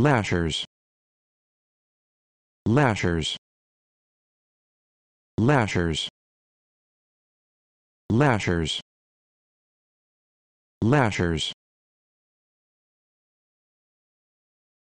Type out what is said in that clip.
lashers lashers lashers lashers lashers